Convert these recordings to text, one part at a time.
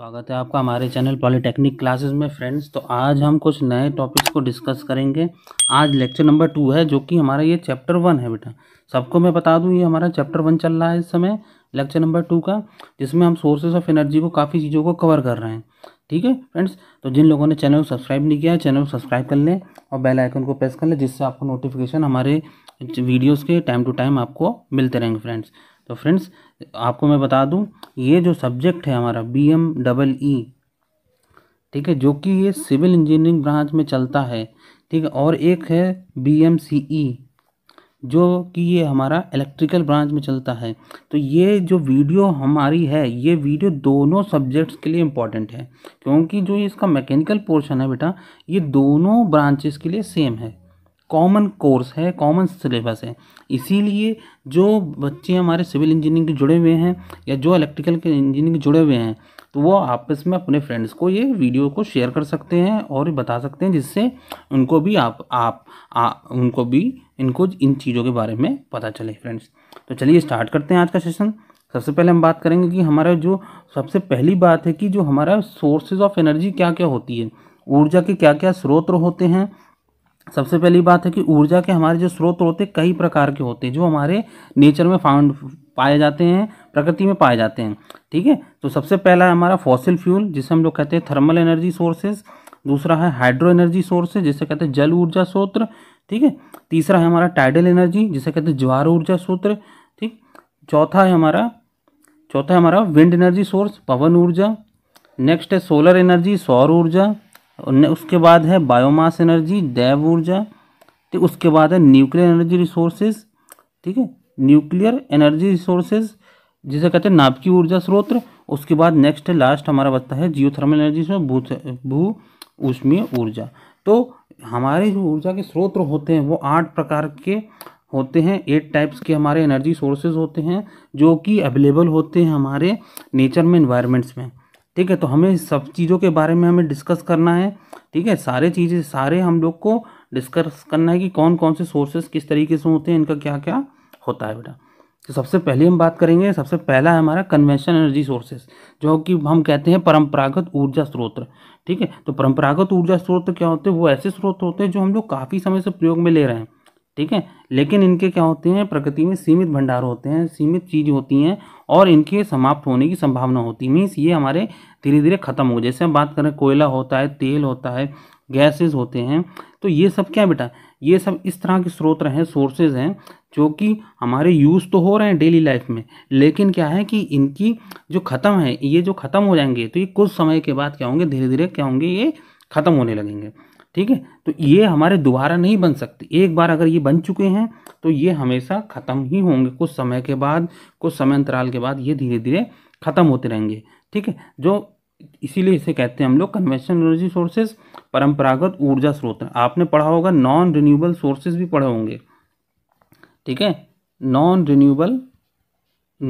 स्वागत है आपका हमारे चैनल पॉलिटेक्निक क्लासेस में फ्रेंड्स तो आज हम कुछ नए टॉपिक्स को डिस्कस करेंगे आज लेक्चर नंबर टू है जो कि हमारा ये चैप्टर वन है बेटा सबको मैं बता दूं ये हमारा चैप्टर वन चल रहा है इस समय लेक्चर नंबर टू का जिसमें हम सोर्सेज ऑफ एनर्जी को काफ़ी चीज़ों को कवर कर रहे हैं ठीक है फ्रेंड्स तो जिन लोगों ने चैनल को सब्सक्राइब नहीं किया है चैनल को सब्सक्राइब कर लें और बेल आइकन को प्रेस कर लें जिससे आपको नोटिफिकेशन हमारे वीडियोज़ के टाइम टू टाइम आपको मिलते रहेंगे फ्रेंड्स तो फ्रेंड्स आपको मैं बता दूं ये जो सब्जेक्ट है हमारा बी एम डबल ई ठीक है जो कि ये सिविल इंजीनियरिंग ब्रांच में चलता है ठीक है और एक है बी एम सी ई जो कि ये हमारा इलेक्ट्रिकल ब्रांच में चलता है तो ये जो वीडियो हमारी है ये वीडियो दोनों सब्जेक्ट्स के लिए इम्पॉर्टेंट है क्योंकि जो इसका मैकेनिकल पोर्शन है बेटा ये दोनों ब्रांचेस के लिए सेम है कॉमन कोर्स है कॉमन सिलेबस है इसीलिए जो बच्चे हमारे सिविल इंजीनियरिंग के जुड़े हुए हैं या जो इलेक्ट्रिकल के इंजीनियरिंग जुड़े हुए हैं तो वो आपस में अपने फ्रेंड्स को ये वीडियो को शेयर कर सकते हैं और बता सकते हैं जिससे उनको भी आप आप आ, उनको भी इनको इन चीज़ों के बारे में पता चले फ्रेंड्स तो चलिए स्टार्ट करते हैं आज का सेशन सबसे पहले हम बात करेंगे कि हमारा जो सबसे पहली बात है कि जो हमारा सोर्सेज ऑफ एनर्जी क्या क्या होती है ऊर्जा के क्या क्या स्रोत होते हैं सबसे पहली बात है कि ऊर्जा के हमारे जो स्रोत होते हैं कई प्रकार के होते हैं जो हमारे नेचर में फाउंड पाए जाते हैं प्रकृति में पाए जाते हैं ठीक है तो सबसे पहला है हमारा फॉसिल फ्यूल जिसे हम लोग कहते हैं थर्मल एनर्जी सोर्सेज दूसरा है हाइड्रो एनर्जी सोर्सेज जिसे कहते हैं जल ऊर्जा स्रोत्र ठीक है तीसरा है हमारा टाइडल एनर्जी जिसे कहते हैं ज्वार ऊर्जा सूत्र ठीक चौथा है हमारा चौथा है हमारा विंड एनर्जी सोर्स पवन ऊर्जा नेक्स्ट है सोलर एनर्जी सौर ऊर्जा उसके बाद है बायोमास एनर्जी जैव ऊर्जा तो उसके बाद है न्यूक्लियर एनर्जी रिसोर्सेज ठीक है न्यूक्लियर एनर्जी रिसोर्सेज जिसे कहते हैं नाभिकीय ऊर्जा स्रोत उसके बाद नेक्स्ट है लास्ट हमारा बचता है जियो थर्मल एनर्जी से भू भू ऊष्मीय ऊर्जा तो हमारे जो ऊर्जा के स्रोत होते हैं वो आठ प्रकार के होते हैं एट टाइप्स के हमारे एनर्जी सोर्सेज होते हैं जो कि अवेलेबल होते हैं हमारे नेचर में इन्वायरमेंट्स में ठीक है तो हमें सब चीज़ों के बारे में हमें डिस्कस करना है ठीक है सारे चीज़ें सारे हम लोग को डिस्कस करना है कि कौन कौन से सोर्सेस किस तरीके से होते हैं इनका क्या क्या होता है बेटा तो सबसे पहले हम बात करेंगे सबसे पहला है हमारा कन्वेंशन एनर्जी सोर्सेज जो कि हम कहते हैं परंपरागत ऊर्जा स्रोत ठीक है तो परंपरागत ऊर्जा स्रोत क्या होते हैं वो ऐसे स्रोत होते हैं जो हम लोग काफ़ी समय से प्रयोग में ले रहे हैं ठीक है लेकिन इनके क्या होते हैं प्रकृति में सीमित भंडार होते हैं सीमित चीज़ होती हैं और इनके समाप्त होने की संभावना होती है मीन्स ये हमारे धीरे धीरे ख़त्म हो जैसे हम बात करें कोयला होता है तेल होता है गैसेस होते हैं तो ये सब क्या बेटा ये सब इस तरह के स्रोत हैं सोर्सेज हैं जो कि हमारे यूज़ तो हो रहे हैं डेली लाइफ में लेकिन क्या है कि इनकी जो ख़त्म है ये जो ख़त्म हो जाएंगे तो ये कुछ समय के बाद क्या होंगे धीरे धीरे क्या होंगे ये ख़त्म होने लगेंगे ठीक है तो ये हमारे दोबारा नहीं बन सकते एक बार अगर ये बन चुके हैं तो ये हमेशा ख़त्म ही होंगे कुछ समय के बाद कुछ समय अंतराल के बाद ये धीरे धीरे ख़त्म होते रहेंगे ठीक है जो इसीलिए इसे कहते हैं हम लोग कन्वेंशनल एनर्जी सोर्सेज परंपरागत ऊर्जा स्रोत आपने पढ़ा होगा नॉन रिन्यूएबल सोर्सेज भी पढ़े होंगे ठीक है non renewable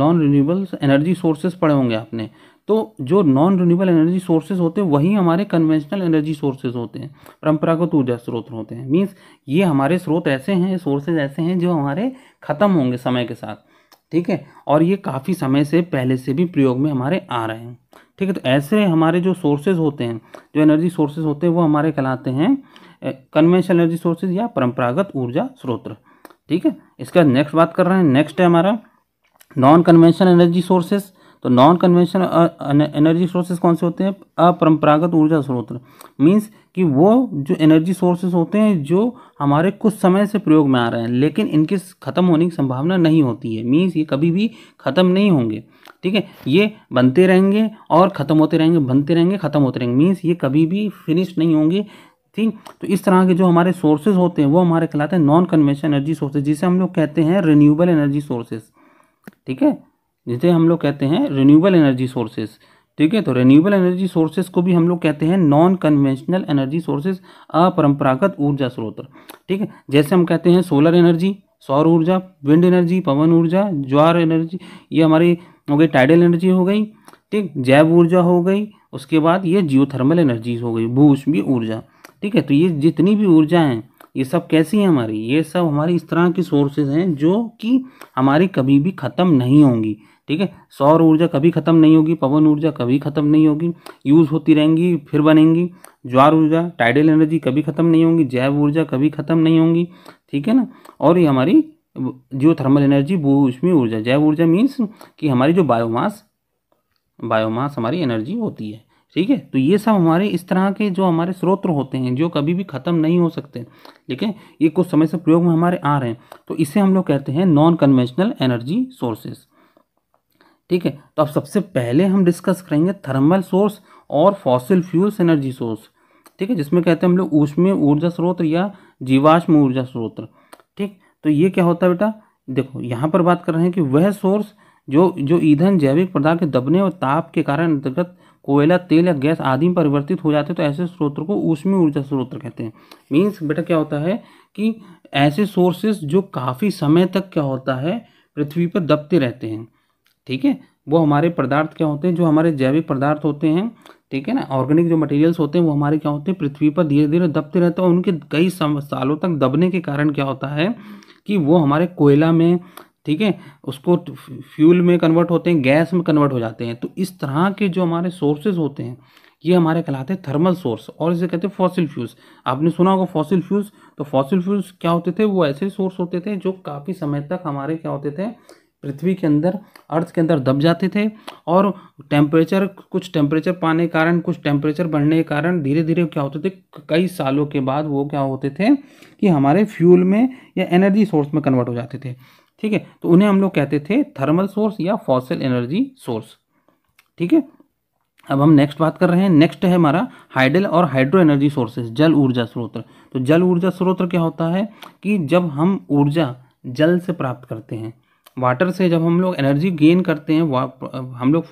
non renewable energy sources पढ़े होंगे आपने तो जो नॉन रिन्यूएबल एनर्जी सोर्सेज होते हैं वही हमारे कन्वेंशनल एनर्जी सोर्सेज होते हैं परंपरागत ऊर्जा स्रोत होते हैं मीन्स ये हमारे स्रोत ऐसे हैं सोर्सेज ऐसे हैं जो हमारे ख़त्म होंगे समय के साथ ठीक है और ये काफ़ी समय से पहले से भी प्रयोग में हमारे आ रहे हैं ठीक है तो ऐसे हमारे जो सोर्सेज होते हैं जो एनर्जी सोर्सेज होते हैं वो हमारे कहलाते हैं कन्वेंशनल एनर्जी सोर्सेज या परंपरागत ऊर्जा स्रोत ठीक है इसका नेक्स्ट बात कर रहे हैं नेक्स्ट है हमारा नॉन कन्वेंशनल एनर्जी सोर्सेज तो नॉन कन्वेंशनल एनर्जी सोर्सेज कौन से होते हैं अपरंपरागत ऊर्जा स्रोत मीन्स कि वो जो एनर्जी सोर्सेज होते हैं जो हमारे कुछ समय से प्रयोग में आ रहे हैं लेकिन इनके ख़त्म होने की संभावना नहीं होती है मीन्स ये कभी भी ख़त्म नहीं होंगे ठीक है ये बनते रहेंगे और ख़त्म होते रहेंगे बनते रहेंगे ख़त्म होते रहेंगे मीन्स ये कभी भी फिनिश नहीं होंगे ठीक तो इस तरह के जो हमारे सोर्सेज होते हैं वो हमारे कहलाते हैं नॉन कन्वेंशन एनर्जी सोर्सेज जिसे हम लोग कहते हैं रिन्यूएबल एनर्जी सोर्सेज ठीक है जिसे हम लोग कहते हैं रिन्यूबल एनर्जी सोर्सेज ठीक है तो रिन्यूबल एनर्जी सोर्सेज को भी हम लोग कहते हैं नॉन कन्वेंशनल एनर्जी सोर्सेज अपरंपरागत ऊर्जा स्रोत ठीक है जैसे हम कहते हैं सोलर एनर्जी सौर ऊर्जा विंड एनर्जी पवन ऊर्जा ज्वार एनर्जी ये हमारी हो गई टाइडल एनर्जी हो गई ठीक जैव ऊर्जा हो गई उसके बाद ये जियोथर्मल एनर्जी हो गई भूष्मीय ऊर्जा ठीक है तो ये जितनी भी ऊर्जा हैं ये सब कैसी हैं हमारी ये सब हमारी इस तरह की सोर्सेज हैं जो कि हमारी कभी भी ख़त्म नहीं होंगी ठीक है सौर ऊर्जा कभी ख़त्म नहीं होगी पवन ऊर्जा कभी ख़त्म नहीं होगी यूज़ होती रहेंगी फिर बनेंगी ज्वार ऊर्जा टाइडल एनर्जी कभी ख़त्म नहीं होगी जैव ऊर्जा कभी ख़त्म नहीं होगी ठीक है ना और ये हमारी जियो थर्मल एनर्जी वो उसमें ऊर्जा जैव ऊर्जा मीन्स कि हमारी जो बायोमास बायोमास हमारी एनर्जी होती है ठीक है तो ये सब हमारे इस तरह के जो हमारे स्रोत होते हैं जो कभी भी ख़त्म नहीं हो सकते ठीक है ये कुछ समय से प्रयोग में हमारे आ रहे हैं तो इसे हम लोग कहते हैं नॉन कन्वेंशनल एनर्जी सोर्सेस ठीक है तो अब सबसे पहले हम डिस्कस करेंगे थर्मल सोर्स और फॉसिल फ्यूल्स एनर्जी सोर्स ठीक है जिसमें कहते हैं हम लोग ऊष्मीय ऊर्जा स्रोत या जीवाश्म ऊर्जा स्रोत ठीक तो ये क्या होता है बेटा देखो यहाँ पर बात कर रहे हैं कि वह सोर्स जो जो ईंधन जैविक पदार्थ के दबने और ताप के कारण अंतर्गत कोयला तेल या गैस आदि में परिवर्तित हो जाते हैं तो ऐसे स्रोत को ऊष्मीय ऊर्जा स्रोत कहते हैं मीन्स बेटा क्या होता है कि ऐसे सोर्सेस जो काफ़ी समय तक क्या होता है पृथ्वी पर दबते रहते हैं ठीक है वो हमारे पदार्थ क्या होते हैं जो हमारे जैविक पदार्थ होते हैं ठीक है ना ऑर्गेनिक जो मटेरियल्स होते हैं वो हमारे क्या होते हैं पृथ्वी पर धीरे धीरे दबते रहते हैं उनके कई सालों तक दबने के कारण क्या होता है कि वो हमारे कोयला में ठीक है उसको फ्यूल में कन्वर्ट होते हैं गैस में कन्वर्ट हो जाते हैं तो इस तरह के जो हमारे सोर्सेज होते हैं ये हमारे कहलाते हैं थर्मल सोर्स और इसे कहते हैं फॉसिल फ्यूज़ आपने सुना होगा फॉसिल फ्यूज़ तो फॉसिल फ्यूज़ क्या होते थे वो ऐसे सोर्स होते थे जो काफ़ी समय तक हमारे क्या होते थे पृथ्वी के अंदर अर्थ के अंदर दब जाते थे और टेम्परेचर कुछ टेम्परेचर पाने के कारण कुछ टेम्परेचर बढ़ने के कारण धीरे धीरे क्या होते थे कई सालों के बाद वो क्या होते थे कि हमारे फ्यूल में या एनर्जी सोर्स में कन्वर्ट हो जाते थे ठीक है तो उन्हें हम लोग कहते थे थर्मल सोर्स या फॉसिल एनर्जी सोर्स ठीक है अब हम नेक्स्ट बात कर रहे हैं नेक्स्ट है हमारा हाइडल और हाइड्रो एनर्जी सोर्सेज जल ऊर्जा स्रोत तो जल ऊर्जा स्रोत क्या होता है कि जब हम ऊर्जा जल से प्राप्त करते हैं वाटर से जब हम लोग एनर्जी गेन करते हैं हम लोग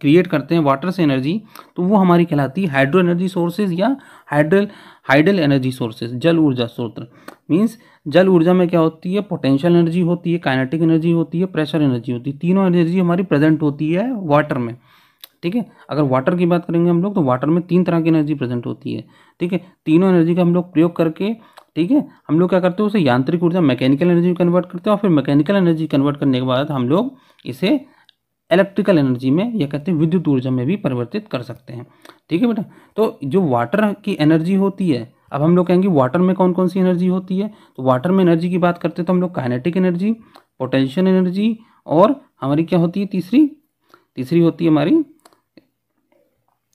क्रिएट करते हैं वाटर से एनर्जी तो वो हमारी कहलाती है हाइड्रो एनर्जी सोर्सेज या हाइड्रल हाइड्रल एनर्जी सोर्सेज जल ऊर्जा स्रोत मीन्स जल ऊर्जा में क्या होती है पोटेंशियल एनर्जी होती है काइनेटिक एनर्जी होती है प्रेशर एनर्जी होती है तीनों एनर्जी हमारी प्रेजेंट होती है वाटर में ठीक है अगर वाटर की बात करेंगे हम लोग तो वाटर में तीन तरह की एनर्जी प्रेजेंट होती है ठीक है तीनों एनर्जी का हम लोग प्रयोग करके ठीक है हम लोग क्या करते हैं उसे यांत्रिक ऊर्जा मैकेनिकल एनर्जी में कन्वर्ट करते हैं और फिर मैकेनिकल एनर्जी कन्वर्ट करने के बाद हम लोग इसे इलेक्ट्रिकल एनर्जी में या कहते हैं विद्युत ऊर्जा में भी परिवर्तित कर सकते हैं ठीक है बेटा तो जो वाटर की एनर्जी होती है अब हम लोग कहेंगे वाटर में कौन कौन सी एनर्जी होती है तो वाटर में एनर्जी की बात करते हैं तो हम लोग काइनेटिक एनर्जी पोटेंशियल एनर्जी और हमारी क्या होती है तीसरी तीसरी होती है हमारी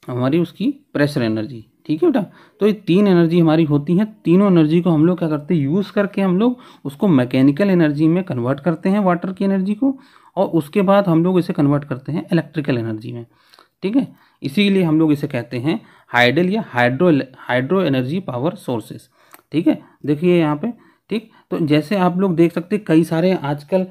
हमारी उसकी प्रेशर एनर्जी ठीक है बेटा तो ये तीन एनर्जी हमारी होती हैं तीनों एनर्जी को हम लोग क्या करते हैं यूज़ करके हम लोग उसको मैकेनिकल एनर्जी में कन्वर्ट करते हैं वाटर की एनर्जी को और उसके बाद हम लोग इसे कन्वर्ट करते हैं इलेक्ट्रिकल एनर्जी में ठीक है इसीलिए हम लोग इसे कहते हैं हाइडल या hydro hydro energy power sources ठीक है देखिए यहाँ पे ठीक तो जैसे आप लोग देख सकते हैं कई सारे आजकल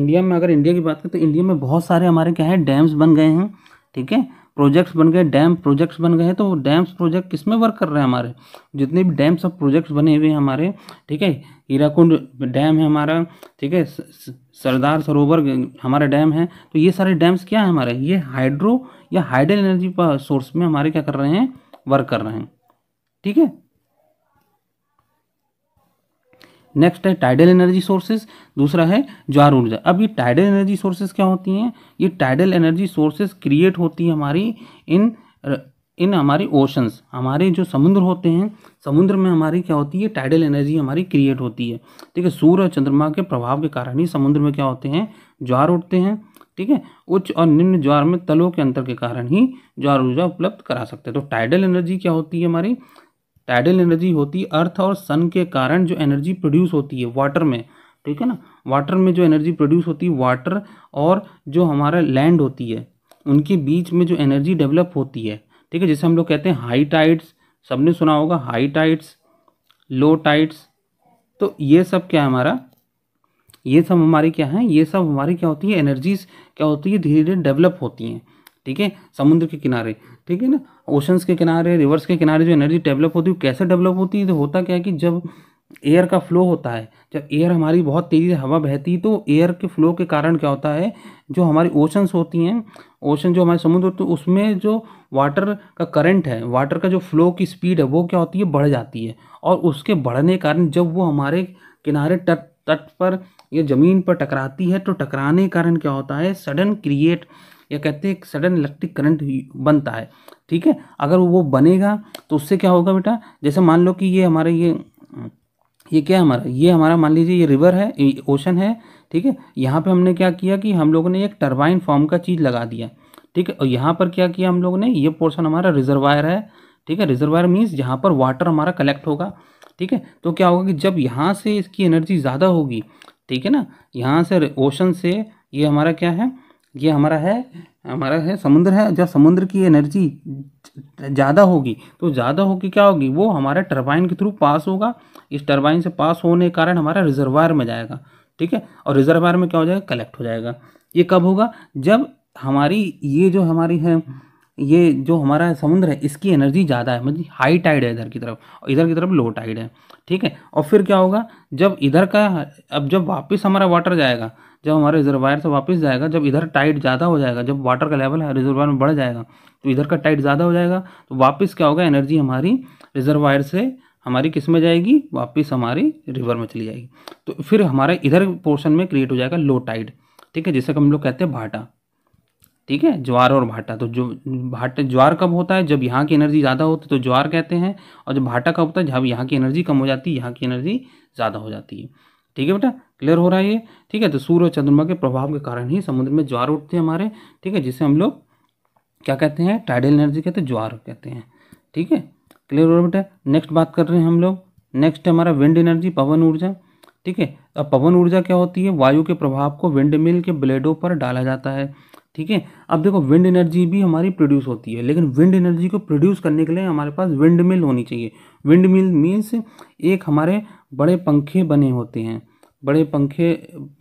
इंडिया में अगर इंडिया की बात करें तो इंडिया में बहुत सारे हमारे क्या है डैम्स बन गए हैं ठीक है प्रोजेक्ट्स बन गए डैम प्रोजेक्ट्स बन गए हैं तो डैम्स प्रोजेक्ट किस में वर्क कर रहे हैं हमारे जितने भी डैम्स और प्रोजेक्ट्स बने हुए हैं हमारे ठीक है हीराकुंड डैम है हमारा ठीक है सरदार सरोवर हमारा डैम है तो ये सारे डैम्स क्या है हमारे ये हाइड्रो या हाइड्रल एनर्जी सोर्स में हमारे क्या कर रहे हैं वर्क कर रहे हैं ठीक है नेक्स्ट है टाइडल एनर्जी सोर्सेज दूसरा है ज्वार ऊर्जा अब ये टाइडल एनर्जी सोर्सेज क्या होती हैं ये टाइडल एनर्जी सोर्सेज क्रिएट होती है हमारी इन इन हमारी ओशंस हमारे जो समुद्र होते हैं समुद्र में हमारी क्या होती है टाइडल एनर्जी हमारी क्रिएट होती है ठीक है सूर्य और चंद्रमा के प्रभाव के कारण ही समुद्र में क्या होते हैं ज्वार उठते हैं ठीक है उच्च और निम्न ज्वार में तलों के अंतर के कारण ही ज्वार ऊर्जा उपलब्ध करा सकते हैं तो टाइडल एनर्जी क्या होती है हमारी टाइडल एनर्जी होती है अर्थ और सन के कारण जो एनर्जी प्रोड्यूस होती है वाटर में ठीक है ना वाटर में जो एनर्जी प्रोड्यूस होती है वाटर और जो हमारा लैंड होती है उनके बीच में जो एनर्जी डेवलप होती है ठीक है जैसे हम लोग कहते हैं हाई टाइड्स सबने सुना होगा हाई टाइड्स लो टाइड्स तो ये सब क्या है हमारा ये सब हमारे क्या है ये सब हमारी क्या होती है एनर्जीज क्या होती है धीरे धीरे डेवलप होती हैं ठीक है समुद्र के किनारे ठीक है ना ओशंस के किनारे रिवर्स के किनारे जो एनर्जी डेवलप होती है कैसे डेवलप होती है तो होता क्या है कि जब एयर का फ्लो होता है जब एयर हमारी बहुत तेज़ी से हवा बहती है तो एयर के फ्लो के कारण क्या होता है जो हमारी ओशंस होती हैं ओशन जो हमारे समुद्र होते तो हैं उसमें जो वाटर का करंट है वाटर का जो फ्लो की स्पीड है वो क्या होती है बढ़ जाती है और उसके बढ़ने के कारण जब वो हमारे किनारे तट तट पर या ज़मीन पर टकराती है तो टकराने के कारण क्या होता है सडन क्रिएट या कहते हैं सडन इलेक्ट्रिक करंट बनता है ठीक है अगर वो बनेगा तो उससे क्या होगा बेटा जैसे मान लो कि ये हमारे ये ये क्या हमारा ये हमारा मान लीजिए ये रिवर है ओशन है ठीक है यहाँ पे हमने क्या किया कि हम लोगों ने एक टर्बाइन फॉर्म का चीज़ लगा दिया ठीक है और यहाँ पर क्या किया हम लोगों ने ये पोर्शन हमारा रिजर्वायर है ठीक है रिजर्वायर मीन्स यहाँ पर वाटर हमारा कलेक्ट होगा ठीक है तो क्या होगा कि जब यहाँ से इसकी एनर्जी ज़्यादा होगी ठीक है ना यहाँ से ओशन से ये हमारा क्या है ये हमारा है हमारा है समुद्र है जब समुद्र की एनर्जी ज़्यादा होगी तो ज़्यादा होगी क्या होगी वो हमारे टरबाइन के थ्रू पास होगा इस टरबाइन से पास होने के कारण हमारा रिजर्वायर में जाएगा ठीक है और रिजर्वायर में क्या हो जाएगा कलेक्ट हो जाएगा ये कब होगा जब हमारी ये जो हमारी है ये जो हमारा समुद्र है इसकी एनर्जी ज़्यादा है मतलब हाई टाइड है इधर की तरफ और इधर की तरफ लो टाइड है ठीक है और फिर क्या होगा जब इधर का अब जब वापस हमारा वाटर जाएगा जब हमारे रिजर्वायर से वापस जाएगा जब इधर टाइड ज़्यादा हो जाएगा जब वाटर का लेवल रिजर्वायर में बढ़ जाएगा तो इधर का टाइट ज़्यादा हो जाएगा तो वापस क्या होगा एनर्जी हमारी रिजर्वायर से हमारी किस में जाएगी वापस हमारी रिवर में चली जाएगी तो फिर हमारे इधर पोर्शन में क्रिएट हो जाएगा लो टाइड ठीक है जिसे हम लोग कहते हैं भाटा ठीक है ज्वार और भाटा तो जो भाटा ज्वार कब होता है जब यहाँ की एनर्जी ज़्यादा होती है तो ज्वार कहते हैं और जब भाटा कब होता है जब यहाँ की एनर्जी कम हो जाती है यहाँ की एनर्जी ज़्यादा हो जाती है ठीक है बेटा क्लियर हो रहा है ये ठीक है तो सूर्य और चंद्रमा के प्रभाव के कारण ही समुद्र में ज्वार उठते हैं हमारे ठीक है जिसे हम लोग क्या कहते हैं टाइडल एनर्जी कहते हैं ज्वार कहते हैं ठीक है क्लियर हो रहा है बेटा नेक्स्ट बात कर रहे हैं हम लोग नेक्स्ट हमारा विंड एनर्जी पवन ऊर्जा ठीक है अब पवन ऊर्जा क्या होती है वायु के प्रभाव को विंड मिल के ब्लेडों पर डाला जाता है ठीक है अब देखो विंड एनर्जी भी हमारी प्रोड्यूस होती है लेकिन विंड एनर्जी को प्रोड्यूस करने के लिए हमारे पास विंड मिल होनी चाहिए विंड मिल मीन्स एक हमारे बड़े पंखे बने होते हैं बड़े पंखे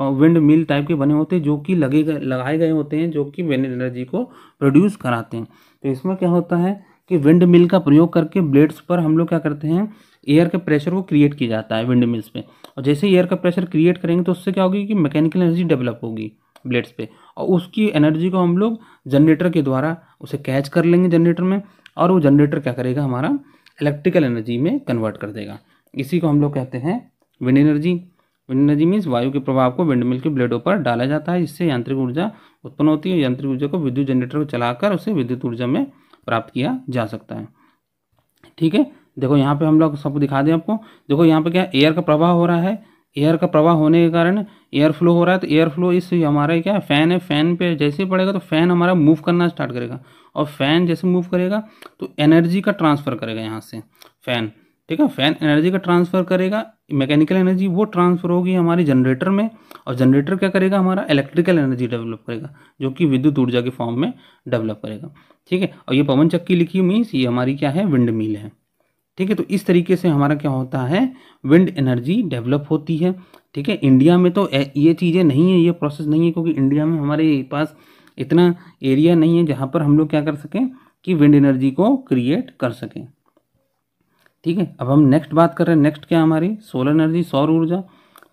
विंड मिल टाइप के बने होते हैं जो कि लगे गए लगाए गए होते हैं जो कि विंड एनर्जी को प्रोड्यूस कराते हैं तो इसमें क्या होता है कि विंड मिल का प्रयोग करके ब्लेड्स पर हम लोग क्या करते हैं एयर के प्रेशर को क्रिएट किया जाता है विंड मिल्स पे और जैसे एयर का प्रेशर क्रिएट करेंगे तो उससे क्या होगी कि मैकेनिकल एनर्जी डेवलप होगी ब्लेड्स पे और उसकी एनर्जी को हम लोग जनरेटर के द्वारा उसे कैच कर लेंगे जनरेटर में और वो जनरेटर क्या करेगा हमारा इलेक्ट्रिकल एनर्जी में कन्वर्ट कर देगा इसी को हम लोग कहते हैं wind energy wind energy means वायु के प्रभाव को विंड मिल के ब्लेडों पर डाला जाता है जिससे यांत्रिक ऊर्जा उत्पन्न होती है यांत्रिक ऊर्जा को विद्युत जनरेटर को चलाकर उसे विद्युत ऊर्जा में प्राप्त किया जा सकता है ठीक है देखो यहाँ पे हम लोग सबको दिखा दें आपको देखो यहाँ पे क्या एयर का प्रवाह हो रहा है एयर का प्रवाह होने के कारण एयर फ्लो हो रहा है तो एयर फ्लो इस हमारा क्या फ़ैन है फ़ैन पे जैसे ही पड़ेगा तो फ़ैन हमारा मूव करना स्टार्ट करेगा और फ़ैन जैसे मूव करेगा तो एनर्जी का ट्रांसफ़र करेगा यहाँ से फ़ैन ठीक है फ़ैन एनर्जी का ट्रांसफ़र करेगा मैकेनिकल एनर्जी वो ट्रांसफ़र होगी हमारे जनरेटर में और जनरेटर क्या करेगा हमारा इलेक्ट्रिकल एनर्जी डेवलप करेगा जो कि विद्युत ऊर्जा के फॉर्म में डेवलप करेगा ठीक है और ये पवन चक्की लिखी मीन्स ये हमारी क्या है विंड मिल है ठीक है तो इस तरीके से हमारा क्या होता है विंड एनर्जी डेवलप होती है ठीक है इंडिया में तो ये चीज़ें नहीं है ये प्रोसेस नहीं है क्योंकि इंडिया में हमारे पास इतना एरिया नहीं है जहाँ पर हम लोग क्या कर सकें कि विंड एनर्जी को क्रिएट कर सकें ठीक है अब हम नेक्स्ट बात कर रहे हैं नेक्स्ट क्या हमारी सोलर एनर्जी सौर ऊर्जा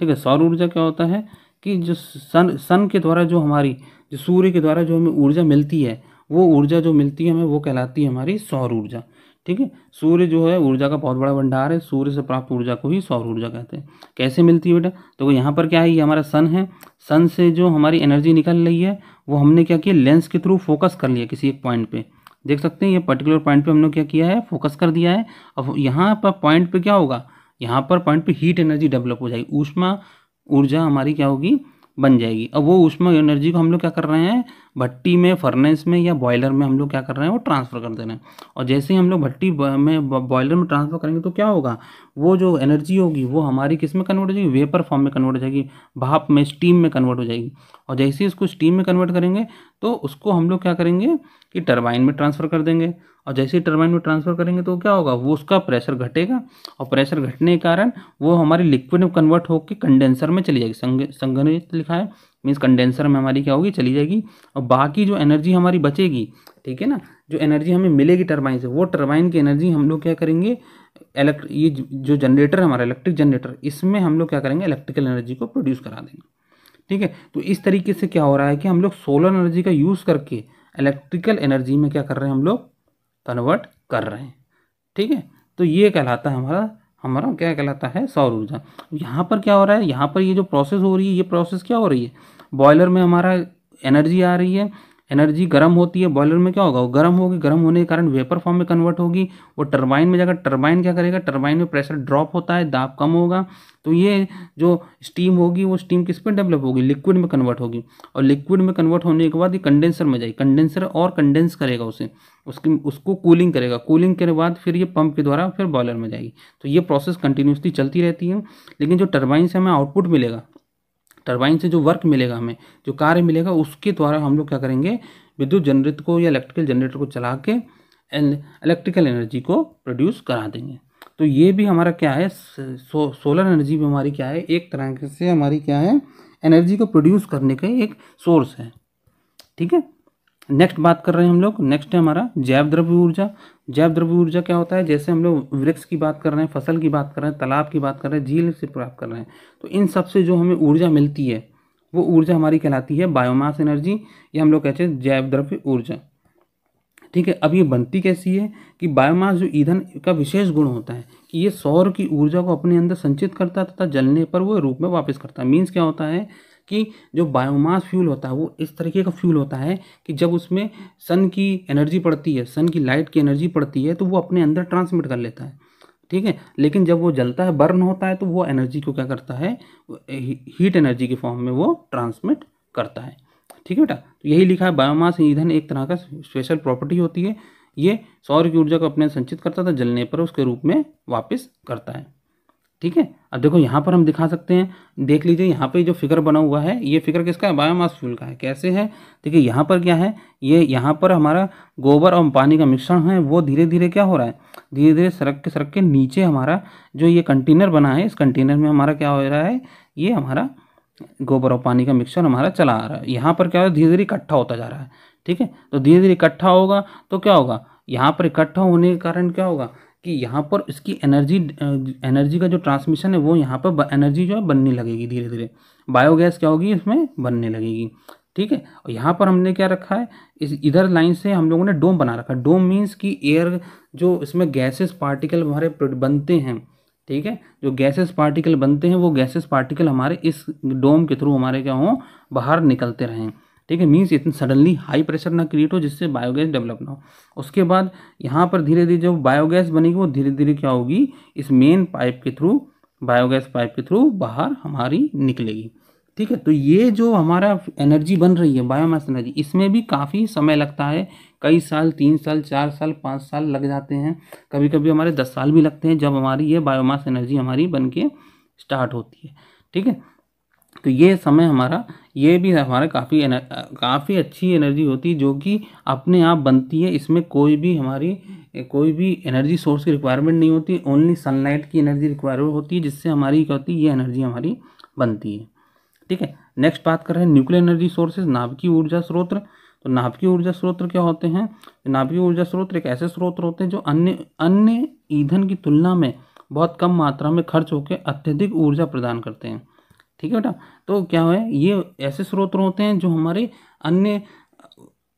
ठीक है सौर ऊर्जा क्या होता है कि जो सन सन के द्वारा जो हमारी जो सूर्य के द्वारा जो हमें ऊर्जा मिलती है वो ऊर्जा जो मिलती है हमें वो कहलाती है हमारी सौर ऊर्जा ठीक है सूर्य जो है ऊर्जा का बहुत बड़ा भंडार है सूर्य से प्राप्त ऊर्जा को ही सौर ऊर्जा कहते हैं कैसे मिलती है बेटा तो यहाँ पर क्या है ये हमारा सन है सन से जो हमारी एनर्जी निकल रही है वो हमने क्या किया लेंस के थ्रू फोकस कर लिया किसी एक पॉइंट पे देख सकते हैं ये पर्टिकुलर पॉइंट पे हमने क्या किया है फोकस कर दिया है अब यहाँ पर पॉइंट पर क्या होगा यहाँ पर पॉइंट पर हीट एनर्जी डेवलप हो जाएगी ऊष्मा ऊर्जा हमारी क्या होगी बन जाएगी अब वो ऊष्मा एनर्जी को हम लोग क्या कर रहे हैं भट्टी में फर्नेस में या बॉयलर में हम लोग क्या कर रहे हैं वो ट्रांसफ़र कर दे रहे हैं और जैसे ही हम लोग भट्टी में बॉयलर में ट्रांसफ़र करेंगे तो क्या होगा वो जो एनर्जी होगी वो हमारी किस में कन्वर्ट हो जाएगी वेपर फॉर्म में कन्वर्ट हो जाएगी भाप में स्टीम में कन्वर्ट हो जाएगी और जैसे ही उसको स्टीम में कन्वर्ट करेंगे तो उसको हम लोग क्या करेंगे कि टर्बाइन में ट्रांसफ़र कर देंगे और जैसे ही टर्बाइन में ट्रांसफ़र करेंगे तो क्या होगा वो उसका प्रेशर घटेगा और प्रेशर घटने के कारण वो हमारी लिक्विड में कन्वर्ट होकर कंडेंसर में चली जाएगी संग संघनित लिखा है मीन्स कंडेंसर में हमारी क्या होगी चली जाएगी और बाकी जो एनर्जी हमारी बचेगी ठीक है ना जो एनर्जी हमें मिलेगी टरबाइन से वो टरबाइन की एनर्जी हम लोग क्या करेंगे इलेक्ट ये जो जनरेटर हमारा इलेक्ट्रिक जनरेटर इसमें हम लोग क्या करेंगे इलेक्ट्रिकल एनर्जी को प्रोड्यूस करा देंगे ठीक है तो इस तरीके से क्या हो रहा है कि हम लोग सोलर एनर्जी का यूज़ करके इलेक्ट्रिकल एनर्जी में क्या कर रहे हैं हम लोग कन्वर्ट कर रहे हैं ठीक है तो ये कहलाता है हमारा हमारा क्या कहलाता है सौर ऊर्जा यहाँ पर क्या हो रहा है यहाँ पर ये जो प्रोसेस हो रही है ये प्रोसेस क्या हो रही है बॉयलर में हमारा एनर्जी आ रही है एनर्जी गर्म होती है बॉयलर में क्या होगा वो गर्म होगी गर्म होने के कारण वेपर फॉर्म में कन्वर्ट होगी और टरबाइन में जाकर टरबाइन क्या करेगा टरबाइन में प्रेशर ड्रॉप होता है दाब कम होगा तो ये जो स्टीम होगी वो स्टीम किस पर डेवलप होगी लिक्विड में कन्वर्ट होगी और लिक्विड में कन्वर्ट होने के बाद ये कंडेंसर में जाएगी कंडेंसर और कंडेंस करेगा उसे उसकी उसको कूलिंग करेगा कूलिंग के बाद फिर ये पंप के द्वारा फिर बॉयलर में जाएगी तो ये प्रोसेस कंटिन्यूसली चलती रहती है लेकिन जो टर्बाइन से हमें आउटपुट मिलेगा टरबाइन से जो वर्क मिलेगा हमें जो कार्य मिलेगा उसके द्वारा हम लोग क्या करेंगे विद्युत जनरेट को या इलेक्ट्रिकल जनरेटर को चला के इलेक्ट्रिकल एनर्जी को प्रोड्यूस करा देंगे तो ये भी हमारा क्या है सो, सोलर एनर्जी भी हमारी क्या है एक तरह से हमारी क्या है एनर्जी को प्रोड्यूस करने का एक सोर्स है ठीक है नेक्स्ट बात कर रहे हैं हम लोग नेक्स्ट है हमारा जैव द्रव्य ऊर्जा जैव द्रव्य ऊर्जा क्या होता है जैसे हम लोग वृक्ष की बात कर रहे हैं फसल की बात कर रहे हैं तालाब की बात कर रहे हैं झील से प्राप्त कर रहे हैं तो इन सब से जो हमें ऊर्जा मिलती है वो ऊर्जा हमारी कहलाती है बायोमास एनर्जी या हम लोग कहते हैं जैव द्रव्य ऊर्जा ठीक है अब ये बनती कैसी है कि बायोमास जो ईंधन का विशेष गुण होता है कि ये सौर की ऊर्जा को अपने अंदर संचित करता है तथा जलने पर वो रूप में वापस करता है मीन्स क्या होता है कि जो बायोमास फ्यूल होता है वो इस तरीके का फ्यूल होता है कि जब उसमें सन की एनर्जी पड़ती है सन की लाइट की एनर्जी पड़ती है तो वो अपने अंदर ट्रांसमिट कर लेता है ठीक है लेकिन जब वो जलता है बर्न होता है तो वो एनर्जी को क्या करता है हीट एनर्जी के फॉर्म में वो ट्रांसमिट करता है ठीक है बेटा तो यही लिखा है बायोमास ईंधन एक तरह का स्पेशल प्रॉपर्टी होती है ये सौर की ऊर्जा को अपने संचित करता था जलने पर उसके रूप में वापस करता है ठीक है अब देखो यहाँ पर हम दिखा सकते हैं देख लीजिए यहाँ पे जो फिगर बना हुआ है ये फिगर किसका है बायोमास फ्यूल का है कैसे है देखिए यहाँ पर क्या है ये यहाँ पर हमारा गोबर और पानी का मिश्रण है वो धीरे धीरे क्या हो रहा है धीरे धीरे सड़क के सड़क के नीचे हमारा जो ये कंटेनर बना है इस कंटेनर में हमारा क्या हो रहा है ये हमारा गोबर और पानी का मिक्सर हमारा चला आ रहा है यहाँ पर क्या हो रहा है धीरे धीरे इकट्ठा होता जा रहा है ठीक है तो धीरे धीरे इकट्ठा होगा तो क्या होगा यहाँ पर इकट्ठा होने के कारण क्या होगा कि यहाँ पर इसकी एनर्जी एनर्जी का जो ट्रांसमिशन है वो यहाँ पर एनर्जी जो है बनने लगेगी धीरे धीरे बायोगैस क्या होगी इसमें बनने लगेगी ठीक है और यहाँ पर हमने क्या रखा है इस इधर लाइन से हम लोगों ने डोम बना रखा है डोम मीन्स कि एयर जो इसमें गैसेस पार्टिकल हमारे बनते हैं ठीक है जो गैसेस पार्टिकल बनते हैं वो गैसेस पार्टिकल हमारे इस डोम के थ्रू हमारे क्या हों बाहर निकलते रहें ठीक है मीन्स इतनी सडनली हाई प्रेशर ना क्रिएट हो जिससे बायोगैस डेवलप ना हो उसके बाद यहाँ पर धीरे धीरे जो बायोगैस बनेगी वो धीरे धीरे क्या होगी इस मेन पाइप के थ्रू बायोगैस पाइप के थ्रू बाहर हमारी निकलेगी ठीक है तो ये जो हमारा एनर्जी बन रही है बायोमास एनर्जी इसमें भी काफ़ी समय लगता है कई साल तीन साल चार साल पाँच साल लग जाते हैं कभी कभी हमारे दस साल भी लगते हैं जब हमारी ये बायोमास एनर्जी हमारी बन के स्टार्ट होती है ठीक है तो ये समय हमारा ये भी हमारा काफ़ी काफ़ी अच्छी एनर्जी होती है जो कि अपने आप बनती है इसमें कोई भी हमारी कोई भी एनर्जी सोर्स की रिक्वायरमेंट नहीं होती ओनली सनलाइट की एनर्जी रिक्वायरमेंट होती है जिससे हमारी क्या होती है ये एनर्जी हमारी बनती है ठीक है नेक्स्ट बात कर रहे हैं न्यूक्लियर एनर्जी सोर्सेज नाभिकीय ऊर्जा स्रोत तो नाभिकीय ऊर्जा स्रोत क्या होते हैं नाभिकीय ऊर्जा स्रोत एक ऐसे स्रोत होते हैं जो अन्य अन्य ईंधन की तुलना में बहुत कम मात्रा में खर्च होकर अत्यधिक ऊर्जा प्रदान करते हैं ठीक है बेटा तो क्या है ये ऐसे स्रोत होते हैं जो हमारे अन्य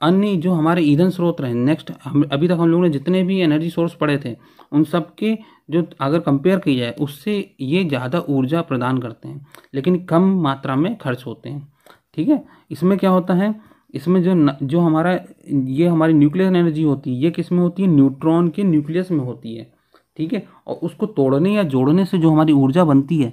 अन्य जो हमारे ईंधन स्रोत रहे नेक्स्ट हम अभी तक हम लोगों ने जितने भी एनर्जी सोर्स पढ़े थे उन सब के जो अगर कंपेयर की जाए उससे ये ज़्यादा ऊर्जा प्रदान करते हैं लेकिन कम मात्रा में खर्च होते हैं ठीक है इसमें क्या होता है इसमें जो न, जो हमारा ये हमारी न्यूक्लियर एनर्जी होती है ये किस में होती है न्यूट्रॉन के न्यूक्लियस में होती है ठीक है और उसको तोड़ने या जोड़ने से जो हमारी ऊर्जा बनती है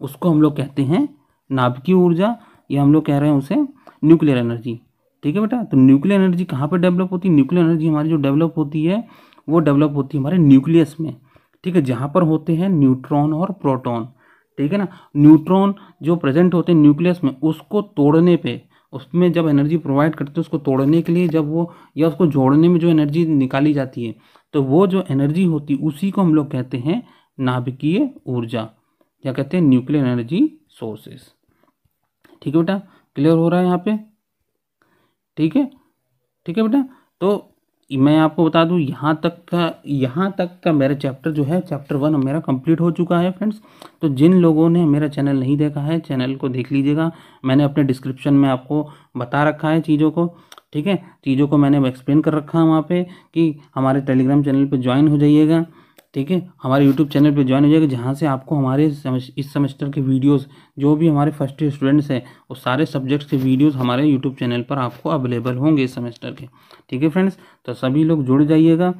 उसको हम लोग कहते हैं नाभिकीय ऊर्जा या हम लोग कह रहे हैं उसे न्यूक्लियर एनर्जी ठीक है बेटा तो न्यूक्लियर एनर्जी कहाँ पर डेवलप होती है न्यूक्लियर एनर्जी हमारी जो डेवलप होती है वो डेवलप होती है हमारे न्यूक्लियस में ठीक है जहाँ पर होते हैं न्यूट्रॉन और प्रोटॉन ठीक है ना न्यूट्रॉन जो प्रेजेंट होते हैं न्यूक्लियस में उसको तोड़ने पे उसमें जब एनर्जी प्रोवाइड करते हैं उसको तोड़ने के लिए जब वो या उसको जोड़ने में जो एनर्जी निकाली जाती है तो वो जो एनर्जी होती है उसी को हम लोग कहते हैं नाभिकीय ऊर्जा क्या कहते हैं न्यूक्लियर एनर्जी सोर्सेस ठीक है बेटा क्लियर हो रहा है यहाँ पे ठीक है ठीक है बेटा तो मैं आपको बता दूँ यहाँ तक का यहाँ तक का मेरा चैप्टर जो है चैप्टर वन मेरा कंप्लीट हो चुका है फ्रेंड्स तो जिन लोगों ने मेरा चैनल नहीं देखा है चैनल को देख लीजिएगा मैंने अपने डिस्क्रिप्शन में आपको बता रखा है चीज़ों को ठीक है चीज़ों को मैंने एक्सप्लेन कर रखा है वहाँ पे कि हमारे टेलीग्राम चैनल पे ज्वाइन हो जाइएगा ठीक है हमारे यूट्यूब चैनल पे ज्वाइन हो जाएगा जहाँ से आपको हमारे इस सेमेस्टर के वीडियोस जो भी हमारे फर्स्ट ईयर स्टूडेंट्स हैं वो सारे सब्जेक्ट्स के वीडियोस हमारे यूट्यूब चैनल पर आपको अवेलेबल होंगे इस सेमेस्टर के ठीक है फ्रेंड्स तो सभी लोग जुड़ जाइएगा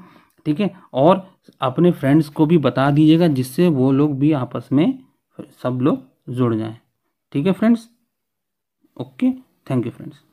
ठीक है और अपने फ्रेंड्स को भी बता दीजिएगा जिससे वो लोग भी आपस में सब लोग जुड़ जाएँ ठीक है friends okay thank you friends